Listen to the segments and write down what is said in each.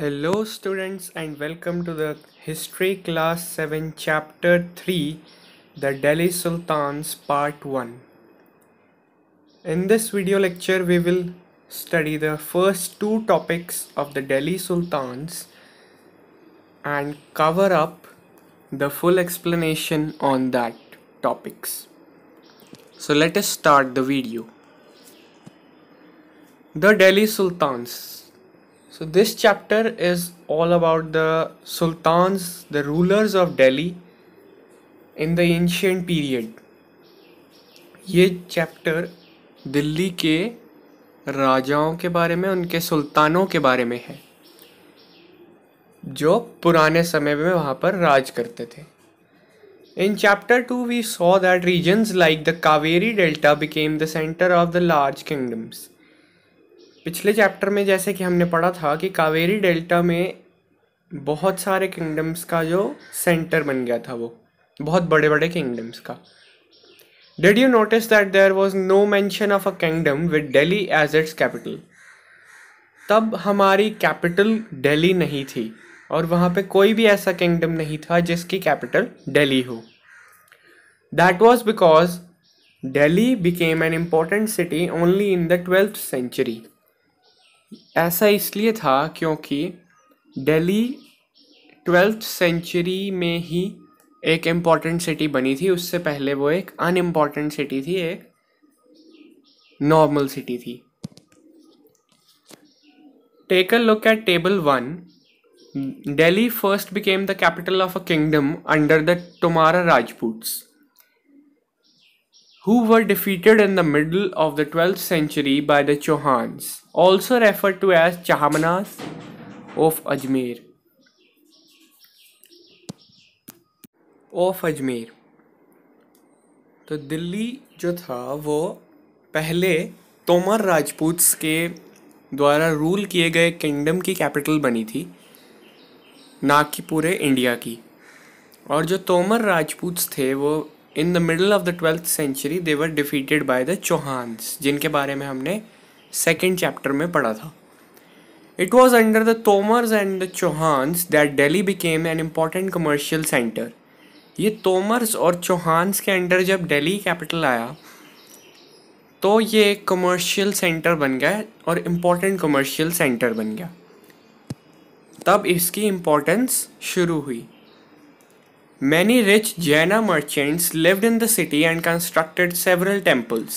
Hello students and welcome to the History Class 7 Chapter 3 The Delhi Sultans Part 1. In this video lecture we will study the first two topics of the Delhi Sultans and cover up the full explanation on that topics. So let us start the video. The Delhi Sultans So this chapter is all about the sultans, the rulers of Delhi in the ancient period. ये chapter Delhi के राजाओं के बारे में उनके सुल्तानों के बारे में है जो पुराने समय में वहाँ पर राज करते थे In chapter 2, we saw that regions like the Kaveri Delta became the center of the large kingdoms. पिछले चैप्टर में जैसे कि हमने पढ़ा था कि कावेरी डेल्टा में बहुत सारे किंगडम्स का जो सेंटर बन गया था वो बहुत बड़े बड़े किंगडम्स का did you notice that there was no mention of a kingdom with Delhi as its capital तब हमारी कैपिटल डेली नहीं थी और वहाँ पे कोई भी ऐसा किंगडम नहीं था जिसकी कैपिटल डेली हो that was because Delhi became an important city only in the twelfth century ऐसा इसलिए था क्योंकि दिल्ली ट्वेल्थ सेंचुरी में ही एक इम्पॉर्टेंट सिटी बनी थी उससे पहले वो एक अनइम्पॉर्टेंट सिटी थी एक नॉर्मल सिटी थी take a look at table one Delhi first became the capital of a kingdom under the Tomara Rajputs who were defeated in the middle of the 12th century by the Chauhans, also referred to as Chahamanas of Ajmer. Of Ajmer. तो दिल्ली जो था वो पहले तोमर राजपूत के द्वारा rule किए गए kingdom की कैपिटल बनी थी ना कि पूरे इंडिया की और जो तोमर राजपूत थे वो in the middle of the twelfth century they were defeated by the Chauhans जिनके बारे में हमने सेकेंड चैप्टर में पढ़ा था it was under the Tomars and the Chauhans that Delhi became an important commercial centre ये तोमर्स और चौहान्स के अंडर जब डेली कैपिटल आया तो ये एक कमर्शियल सेंटर बन गया और इम्पोर्टेंट कमर्शियल सेंटर बन गया तब इसकी इम्पोर्टेंस शुरू हुई Many rich Jaina merchants lived in the city and constructed several temples.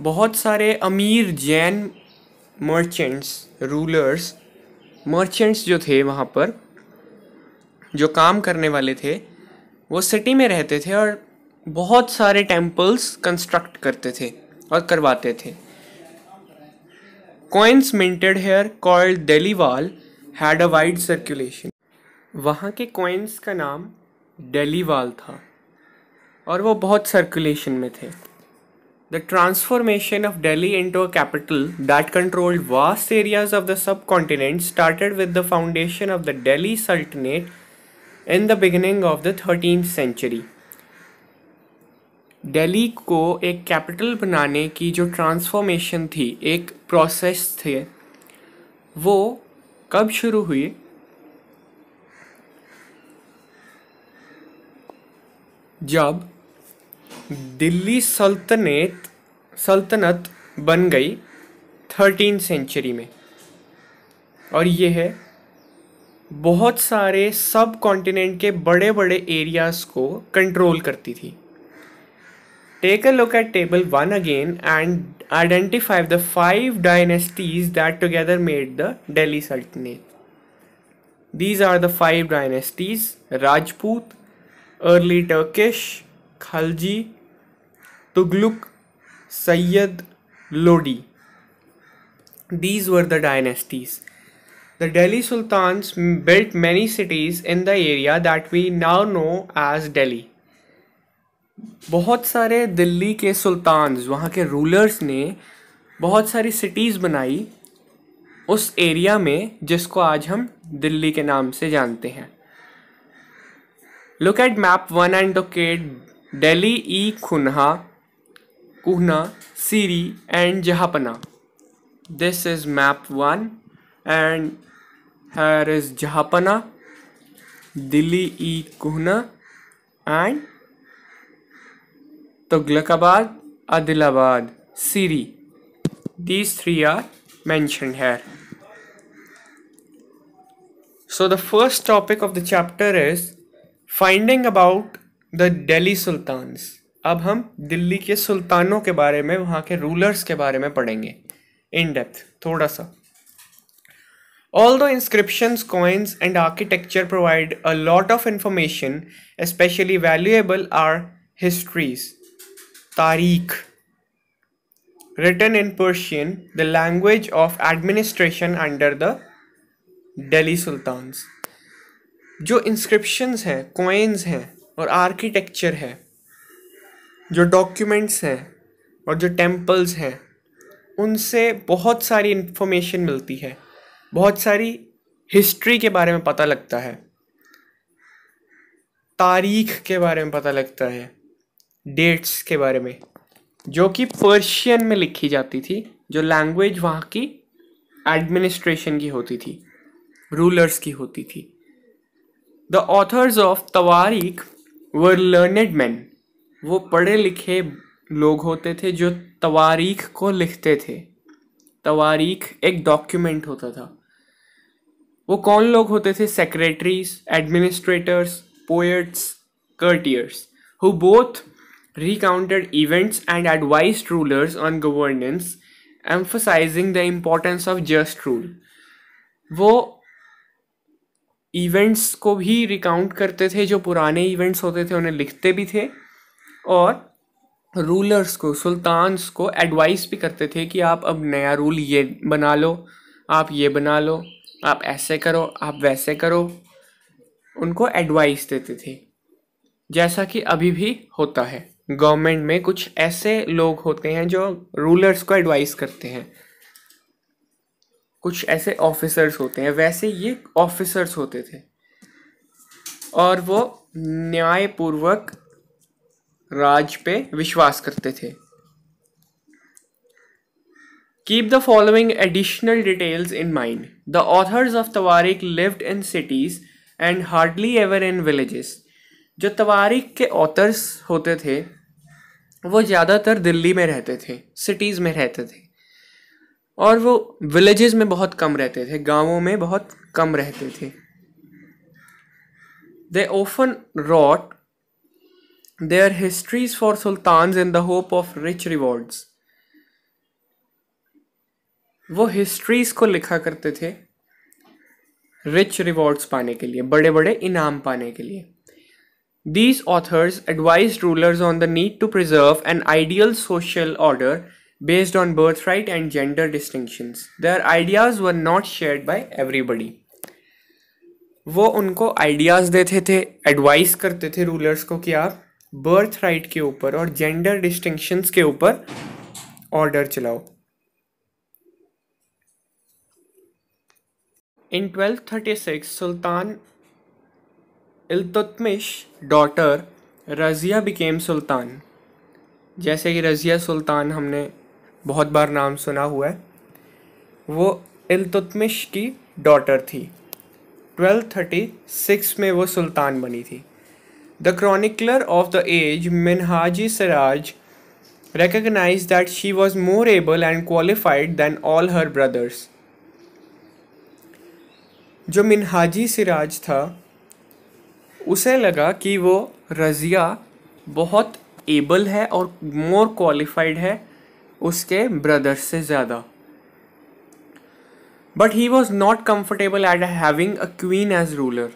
बहुत सारे अमीर जैन मर्चेंट्स रूलर्स मर्चेंट्स जो थे वहाँ पर जो काम करने वाले थे वो सिटी में रहते थे और बहुत सारे टेम्पल्स कंस्ट्रक्ट करते थे और करवाते थे coins minted here called Delival had a wide circulation. वहाँ के कॉइन्स का नाम डेलीवाल था और वो बहुत सर्कुलेशन में थे the transformation of Delhi into a capital that controlled vast areas of the subcontinent started with the foundation of the Delhi sultanate in the beginning of the thirteen century Delhi को एक कैपिटल बनाने की जो ट्रांसफॉर्मेशन थी एक process थे वो कब शुरू हुई जब दिल्ली सल्तनत सल्तनत बन गई थर्टीन सेंचुरी में और ये है बहुत सारे सब कॉन्टिनेंट के बड़े बड़े एरियाज को कंट्रोल करती थी take a look at table one again and identify the five dynasties that together made the Delhi sultanate these are the five dynasties Rajput early Turkish Khalji Tughluq Sayyid Lodi these were the dynasties the Delhi sultan built many cities in the area that we now know as Delhi बहुत सारे दिल्ली के सुल्तान वहाँ के rulers ने बहुत सारी cities बनाई उस एरिया में जिसको आज हम दिल्ली के नाम से जानते हैं Look at map 1 and locate Delhi E Khunha, Kuhna, Siri and Jahapana. This is map 1 and here is Jahapana, Delhi E Kuhna and Tughlaqabad, Adilabad, Siri. These three are mentioned here. So the first topic of the chapter is finding about the Delhi sultans अब हम दिल्ली के सुल्तानों के बारे में वहाँ के rulers के बारे में पढ़ेंगे इन डेप्थ थोड़ा सा all the inscriptions coins and architecture provide a lot of information especially valuable are histories tarikh written in Persian the language of administration under the Delhi sultan जो इंस्क्रिप्शंस हैं कोइंस हैं और आर्किटेक्चर है जो डॉक्यूमेंट्स हैं और जो टेम्पल्स हैं उनसे बहुत सारी इन्फॉर्मेशन मिलती है बहुत सारी हिस्ट्री के बारे में पता लगता है तारीख के बारे में पता लगता है डेट्स के बारे में जो कि पर्शियन में लिखी जाती थी जो लैंग्वेज वहाँ की एडमिनिस्ट्रेशन की होती थी रूलर्स की होती थी the authors of tawarikh were learned men वो पढ़े लिखे लोग होते थे जो तवारीख को लिखते थे तवारीख एक डॉक्यूमेंट होता था वो कौन लोग होते थे secretaries administrators poets courtiers who both recounted events and advise rulers on governance emphasising the importance of just rule वो इवेंट्स को भी रिकाउंट करते थे जो पुराने इवेंट्स होते थे उन्हें लिखते भी थे और रूलर्स को सुल्तान्स को एडवाइस भी करते थे कि आप अब नया रूल ये बना लो आप ये बना लो आप ऐसे करो आप वैसे करो उनको एडवाइस देते थे जैसा कि अभी भी होता है गवर्नमेंट में कुछ ऐसे लोग होते हैं जो रूलर्स को एडवाइस करते हैं कुछ ऐसे ऑफिसर्स होते हैं वैसे ये ऑफिसर्स होते थे और वो न्यायपूर्वक राज पे विश्वास करते थे keep the following additional details in mind the authors of tawarikh lived in cities and hardly ever in villages जो तवारिक के ऑथर्स होते थे वो ज़्यादातर दिल्ली में रहते थे सिटीज़ में रहते थे और वो विलेजेस में बहुत कम रहते थे गांवों में बहुत कम रहते थे they often wrote their histories for sultan in the hope of rich rewards वो हिस्ट्रीज को लिखा करते थे रिच रिवॉर्ड्स पाने के लिए बड़े बड़े इनाम पाने के लिए these authors advise rulers on the need to preserve an ideal social order based on birthright and gender distinctions. Their ideas were not shared by everybody. वो उनको आइडियाज़ देते थे एडवाइस करते थे रूलर्स को कि आप बर्थ राइट के ऊपर और जेंडर डिस्टिंक्शंस के ऊपर ऑर्डर चलाओ In 1236, Sultan Iltutmish daughter Razia became Sultan. जैसे कि रज़िया सुल्तान हमने बहुत बार नाम सुना हुआ है वो इल्तुतमिश की डॉटर थी 1236 में वो सुल्तान बनी थी the chronicler of the age Minhaji Siraj recognise that she was more able and qualified than all her brothers जो मिनहाजी सिराज था उसे लगा कि वो रज़िया बहुत एबल है और मोर क्वालिफाइड है उसके ब्रदर से ज़्यादा but he was not comfortable at having a queen as ruler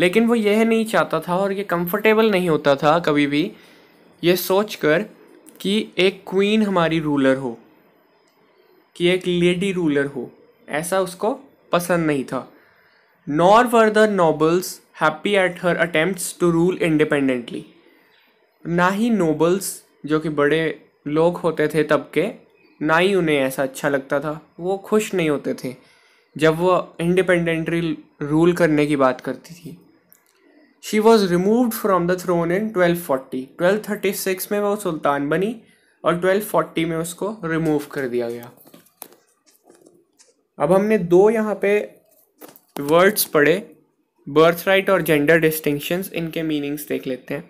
लेकिन वो यह नहीं चाहता था और ये कम्फर्टेबल नहीं होता था कभी भी ये सोच कर कि एक क्वीन हमारी रूलर हो कि एक लेडी रूलर हो ऐसा उसको पसंद नहीं था nor were the nobles happy at her attempt to rule independently ना ही नोबल्स जो कि बड़े लोग होते थे तब के ना ही उन्हें ऐसा अच्छा लगता था वो खुश नहीं होते थे जब वो इंडिपेंडेंटली रूल करने की बात करती थी she was remove from the throne in twelve twelve forty thirty six में वो सुल्तान बनी और ट्वेल्व फोर्टी में उसको रिमूव कर दिया गया अब हमने दो यहाँ पे वर्ड्स पढ़े बर्थ राइट और जेंडर डिस्टिंक्शंस इनके मीनिंग्स देख लेते हैं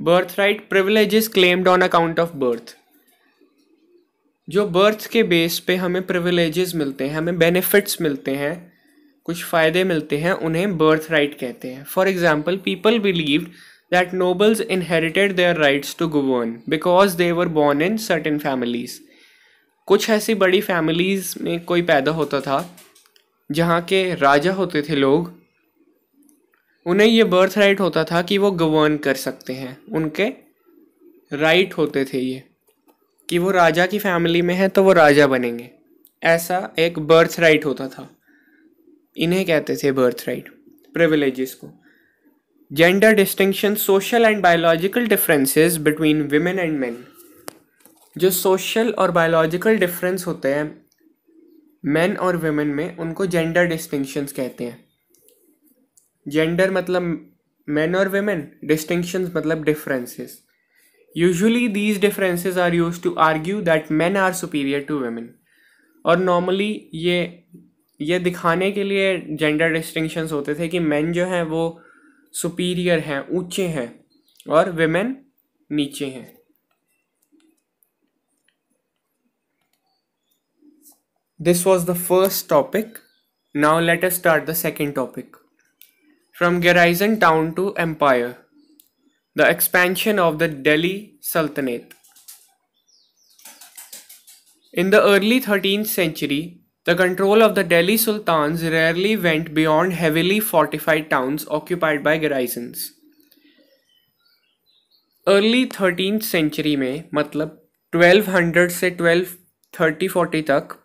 birthright privilege is claimed on account of birth जो बर्थ के बेस पे हमें प्रिविलेजेस मिलते हैं हमें बेनिफिट्स मिलते हैं कुछ फ़ायदे मिलते हैं उन्हें बर्थ राइट कहते हैं for example people believe that nobles inherited their rights to govern because they were born in certain families कुछ ऐसी बड़ी फैमिलीज़ में कोई पैदा होता था जहाँ के राजा होते थे लोग उन्हें ये बर्थ राइट होता था कि वो गवर्न कर सकते हैं उनके राइट होते थे ये कि वो राजा की फैमिली में है तो वो राजा बनेंगे ऐसा एक बर्थ राइट होता था इन्हें कहते थे बर्थ राइट प्रिविलेजेस को gender distinction social and biological differences between women and men जो सोशल और बायोलॉजिकल डिफरेंस होते हैं मेन और वेमेन में उनको जेंडर डिस्टिंक्शंस कहते हैं जेंडर मतलब मैन मतलब और वेमेन डिस्टिंक्शन मतलब differences usually these differences are use to argue that man are superior to women और नॉर्मली ये ये दिखाने के लिए जेंडर डिस्टिंक्शंस होते थे कि मैन जो हैं वो सुपीरियर हैं ऊँचे हैं और वेमेन नीचे हैं this was the first topic now let us start the second topic from garrison town to empire, the expansion of the Delhi Sultanate. In the early 13th century, the control of the Delhi Sultans rarely went beyond heavily fortified towns occupied by garrisons. Early thirteenth century में मतलब 1200 से 1230-40 तक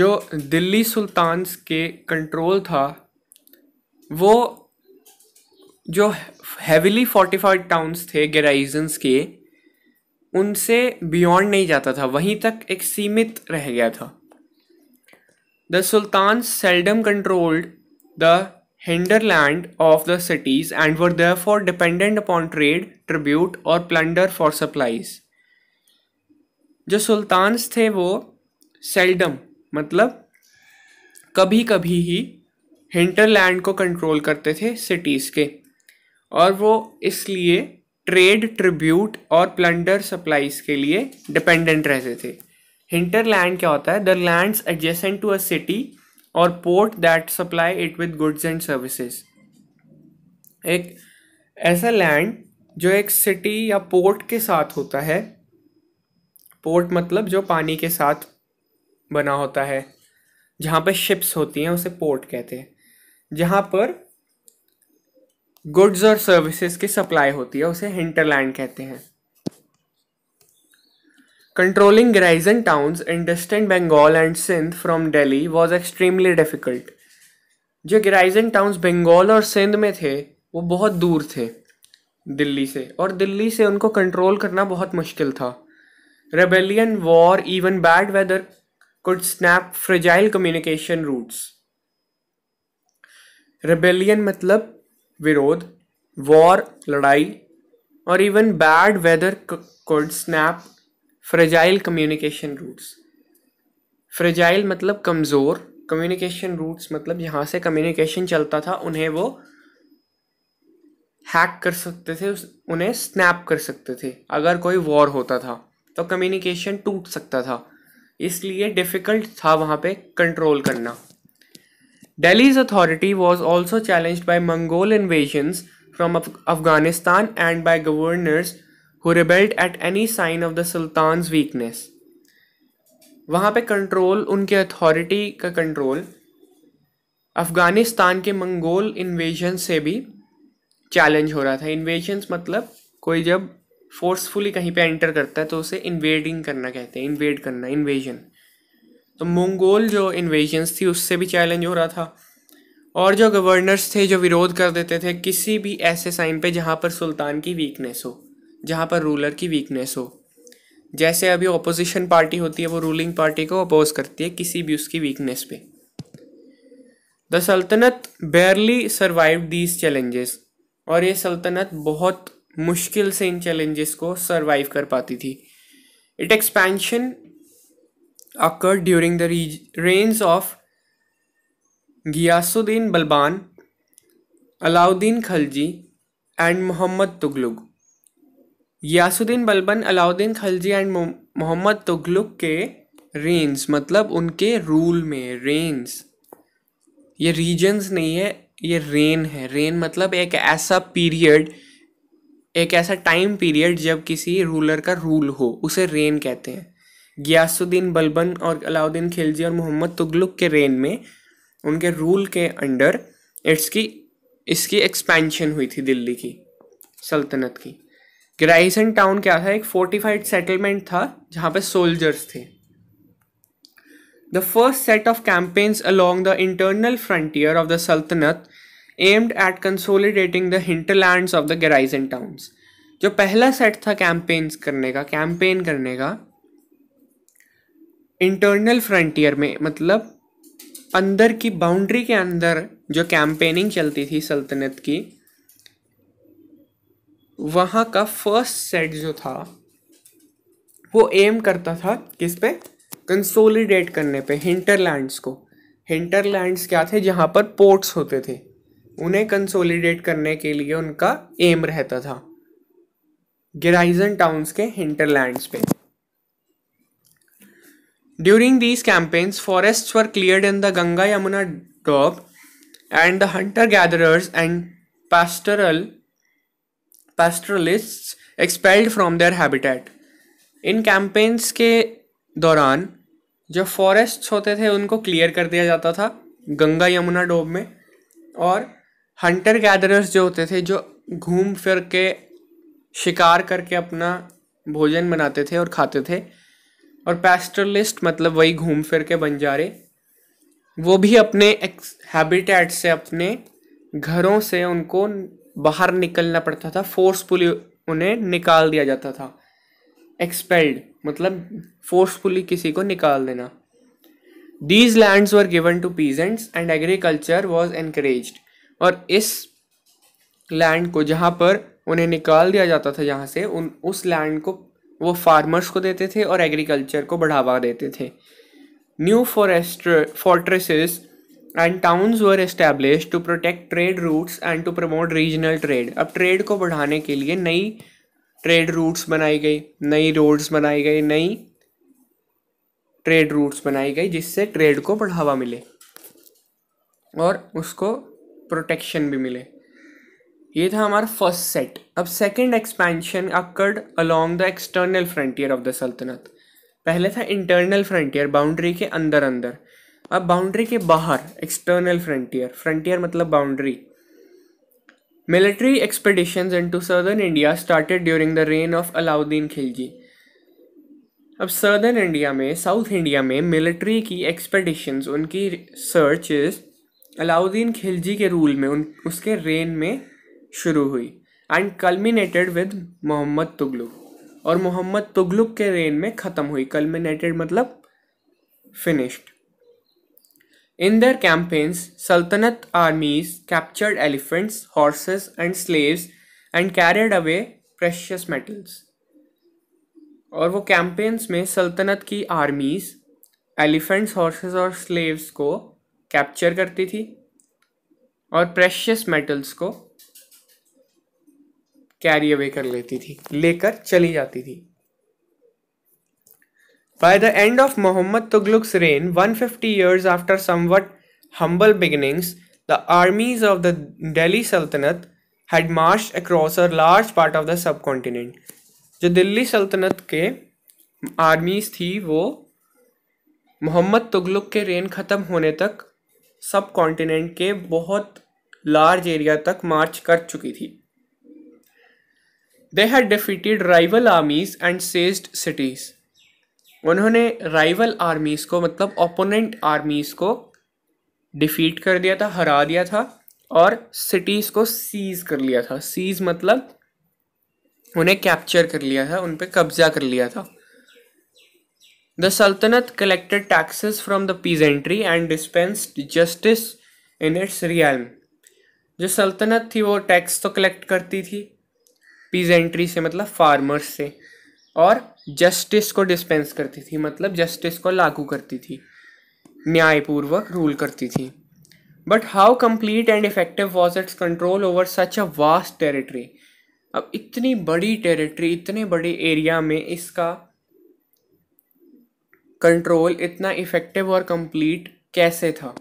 जो Delhi sultans के control था वो जो heavily fortified towns थे गराइजन्स के उनसे बियॉन्ड नहीं जाता था वहीं तक एक सीमित रह गया था the sultan seldom controlled the of the cities and were therefore dependent upon trade tribute और प्लंडर फॉर सप्लाईज जो सुल्तान्स थे वो सेल्डम मतलब कभी कभी ही हिंटरलैंड को कंट्रोल करते थे सिटीज़ के और वो इसलिए ट्रेड ट्रिब्यूट और प्लंडर सप्लाईज के लिए डिपेंडेंट रहते थे हिंटरलैंड क्या होता है the lands adjacent to a city और port that supply it with goods and services एक ऐसा लैंड जो एक सिटी या पोर्ट के साथ होता है पोर्ट मतलब जो पानी के साथ बना होता है जहाँ पर शिप्स होती हैं उसे पोर्ट कहते हैं जहाँ पर गुड्स और सर्विसेज की सप्लाई होती है उसे हिंटरलैंड कहते हैं controlling garrison towns in distant Bengal and Sindh from Delhi was extremely difficult जो ग्राइजन टाउन्स बंगाल और सिंध में थे वो बहुत दूर थे दिल्ली से और दिल्ली से उनको कंट्रोल करना बहुत मुश्किल था rebellion war even bad weather could snap fragile communication routes rebellion मतलब विरोध वॉर लड़ाई और even bad weather could snap fragile communication routes fragile मतलब कमज़ोर कम्युनिकेशन रूट्स मतलब जहाँ से कम्युनिकेशन चलता था उन्हें वो हैक कर सकते थे उन्हें स्नैप कर सकते थे अगर कोई वॉर होता था तो कम्युनिकेशन टूट सकता था इसलिए डिफ़िकल्ट था वहाँ पे कंट्रोल करना Delhi's authority was also challenged by Mongol invasions from Af Afghanistan and by governors who rebelled at any sign of the Sultan's weakness. वहाँ पे कंट्रोल उनके अथॉरिटी का कंट्रोल अफ़गानिस्तान के मंगोल इन्वेजन से भी चैलेंज हो रहा था इन्वेजन्स मतलब कोई जब फोर्सफुली कहीं पे एंटर करता है तो उसे इन्वेडिंग करना कहते हैं इन्वेड करना इन्वेजन तो मंगोल जो इन्वेजन्स थी उससे भी चैलेंज हो रहा था और जो गवर्नर्स थे जो विरोध कर देते थे किसी भी ऐसे साइन पे जहाँ पर सुल्तान की वीकनेस हो जहाँ पर रूलर की वीकनेस हो जैसे अभी ओपोजिशन पार्टी होती है वो रूलिंग पार्टी को अपोज करती है किसी भी उसकी वीकनेस पे द सल्तनत बेयरली सर्वाइव दीज चैलेंजेस और ये सल्तनत बहुत मुश्किल से इन चैलेंजेस को सर्वाइव कर पाती थी it expansion occurred during the reigns of Ghiyasuddin Balban Alauddin Khalji and Muhammad Tughluq Ghiyasuddin Balban Alauddin Khalji and Muhammad Tughluq কে রেইনস মানে উনকে রুল মে রেইনস ইয়ে রিজিওন্স নহি হ ইয়ে রেইন হ রেইন মানে এক এসা পিরিয়ড এক এসা টাইম পিরিয়ড জব কিসি রুলার কা রুল হো উসে রেইন কহতে হ্যায় गियासुद्दीन बलबन और अलाउद्दीन खिलजी और मोहम्मद तुगलुक के रेन में उनके रूल के अंडर की इसकी एक्सपेंशन हुई थी दिल्ली की सल्तनत की ग्राइसन टाउन क्या था एक फोर्टिफाइड सेटलमेंट था जहाँ पे सोल्जर्स थे the first set of campaigns along the internal frontier of the sultanate aimed at consolidating the hinterland of the garrison towns जो पहला सेट था कैंपेन्स करने का कैंपेन करने का इंटरनल फ्रंटियर में मतलब अंदर की बाउंड्री के अंदर जो कैंपेनिंग चलती थी सल्तनत की वहाँ का फर्स्ट सेट जो था वो एम करता था किस पे कंसोलिडेट करने पे हिंटरलैंड्स को हिंटरलैंड्स क्या थे जहाँ पर पोर्ट्स होते थे उन्हें कंसोलिडेट करने के लिए उनका एम रहता था गिराइजन टाउन्स के हिंटरलैंड्स पे During these campaigns, forests were cleared in the Ganga Yamuna Dob, and the hunter gatherers and pastoral pastoralists expelled from their habitat. In campaigns के दौरान जो forests होते थे उनको clear कर दिया जाता था गंगा यमुना डोब में और hunter gatherers जो होते थे जो घूम फिर के शिकार करके अपना भोजन बनाते थे और खाते थे और पैस्टरलिस्ट मतलब वही घूम फिर के बंजारे वो भी अपने हैबिटेट से अपने घरों से उनको बाहर निकलना पड़ता था फोर्सफुली उन्हें निकाल दिया जाता था एक्सपेल्ड मतलब फोर्सफुली किसी को निकाल देना these lands were given to peasants and agriculture was increase और इस लैंड को जहाँ पर उन्हें निकाल दिया जाता था जहाँ से उन उस लैंड को वो फार्मर्स को देते थे और एग्रीकल्चर को बढ़ावा देते थे new forest fortresses and towns were establish to protect trade routes and to promote regional trade अब ट्रेड को बढ़ाने के लिए नई ट्रेड रूट्स बनाई गई नई रोड्स बनाई गई नई ट्रेड रूट्स बनाई गई जिससे ट्रेड को बढ़ावा मिले और उसको प्रोटेक्शन भी मिले ये था हमारा फर्स्ट सेट अब second expansion occurred along the external frontier of the sultanate पहले था इंटरनल फ्रंटियर बाउंड्री के अंदर अंदर अब बाउंड्री के बाहर एक्सटर्नल फ्रंटियर फ्रंटियर मतलब boundary military expedition into southern India started during the reign of Alauddin Khalji अब सदर्न इंडिया में साउथ इंडिया में मिलिट्री की एक्सपेडिशन उनकी सर्चेस अलाउद्दीन खिलजी के रूल में उन उसके रेन में शुरू हुई and culminated with Muhammad Tughluq और मोहम्मद तुगलुक के रेन में ख़त्म हुई कल्मिनेटेड मतलब finished in their campaigns sultanate armies captured elephants horses and slaves and carried away precious metals और वो कैंपेन्स में सल्तनत की आर्मीज एलिफेंट्स हॉर्सेस और स्लेव्स को कैप्चर करती थी और प्रेशियस मेटल्स को कैरी अवे कर लेती थी लेकर चली जाती थी by the end of Muhammad Tughluq's reign 150 fifty years after somewhat humble beginnings the armies of the Delhi sultanate had marched across a large part of the subcontinent जो दिल्ली सल्तनत के आर्मीज थी वो मोहम्मद तुगलुक के रेन ख़त्म होने तक सब कॉन्टिनेंट के बहुत लार्ज एरिया तक मार्च कर चुकी थी they had defeated rival armies and seized cities उन्होंने rival आर्मीज़ को मतलब ओपोनेंट आर्मीज़ को डिफीट कर दिया था हरा दिया था और सिटीज़ को सीज कर लिया था सीज मतलब उन्हें कैप्चर कर लिया था उन पर कब्जा कर लिया था the sultanate collected taxes from the peasantry and dispensed justice in its realm जो सल्तनत थी वो टैक्स तो कलेक्ट करती थी पीजेंट्री से मतलब फार्मर्स से और जस्टिस को डिस्पेंस करती थी मतलब जस्टिस को लागू करती थी न्यायपूर्वक रूल करती थी but how complete and effective was its control over such a vast territory अब इतनी बड़ी टेरिटरी इतने बड़े एरिया में इसका कंट्रोल इतना इफेक्टिव और कंप्लीट कैसे था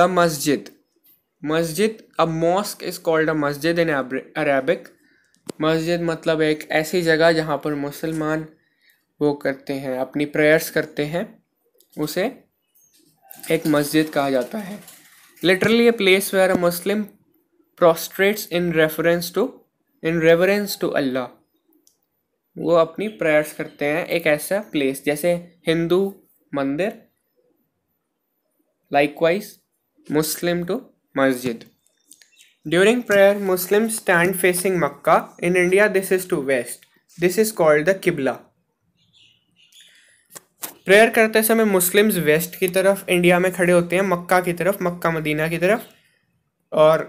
द मस्जिद मस्जिद अब मॉस्क इज़ कॉल्ड अ मस्जिद इन अरेबिक मस्जिद मतलब एक ऐसी जगह जहाँ पर मुसलमान वो करते हैं अपनी प्रेयर्स करते हैं उसे एक मस्जिद कहा जाता है literally a place where a Muslim prostrates in reference to in reference to Allah वो अपनी प्रेयर्स करते हैं एक ऐसा प्लेस जैसे हिंदू मंदिर likewise Muslim to masjid during prayer Muslim stand facing Mecca in India this is to west this is called the qibla prayer करते समय मुस्लिम्स वेस्ट की तरफ इंडिया में खड़े होते हैं मक्का की तरफ मक्का मदीना की तरफ और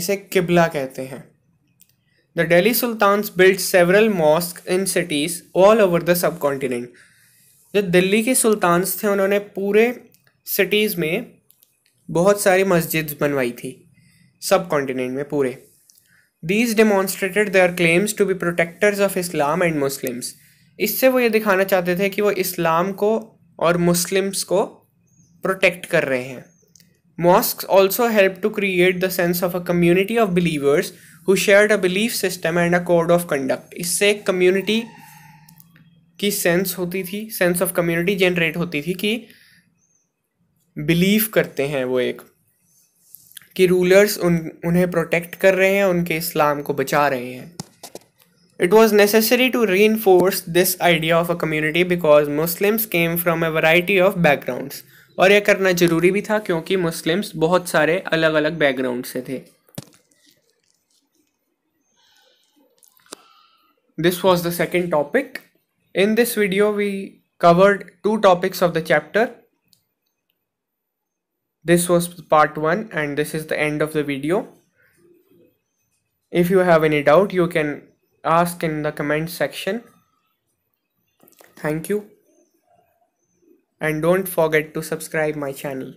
इसे किबला कहते हैं the Delhi sultans build several mosque in cities all over the subcontinent जो दिल्ली के सुल्तान्स थे उन्होंने पूरे सिटीज़ में बहुत सारी मस्जिद बनवाई थी सब कॉन्टिनेंट में पूरे these demonstrated their claims to be protectors of Islam and Muslims इससे वो ये दिखाना चाहते थे कि वो इस्लाम को और मुस्लिम्स को प्रोटेक्ट कर रहे हैं mosque also help to create the sense of a community of believers who shared a belief system and a code of conduct इससे एक कम्युनिटी की सेंस होती थी सेंस ऑफ कम्युनिटी जनरेट होती थी कि बिलीव करते हैं वो एक कि रूलर्स उन उन्हें प्रोटेक्ट कर रहे हैं उनके इस्लाम को बचा रहे हैं it was necessary to reinforce this idea of a community because Muslims came from a variety of backgrounds और यह करना ज़रूरी भी था क्योंकि मुस्लिम्स बहुत सारे अलग अलग बैकग्राउंड से थे this was the second topic in this video we covered two topics of the chapter this was part 1 and this is the end of the video if you have any doubt you can ask in the comment section thank you and don't forget to subscribe my channel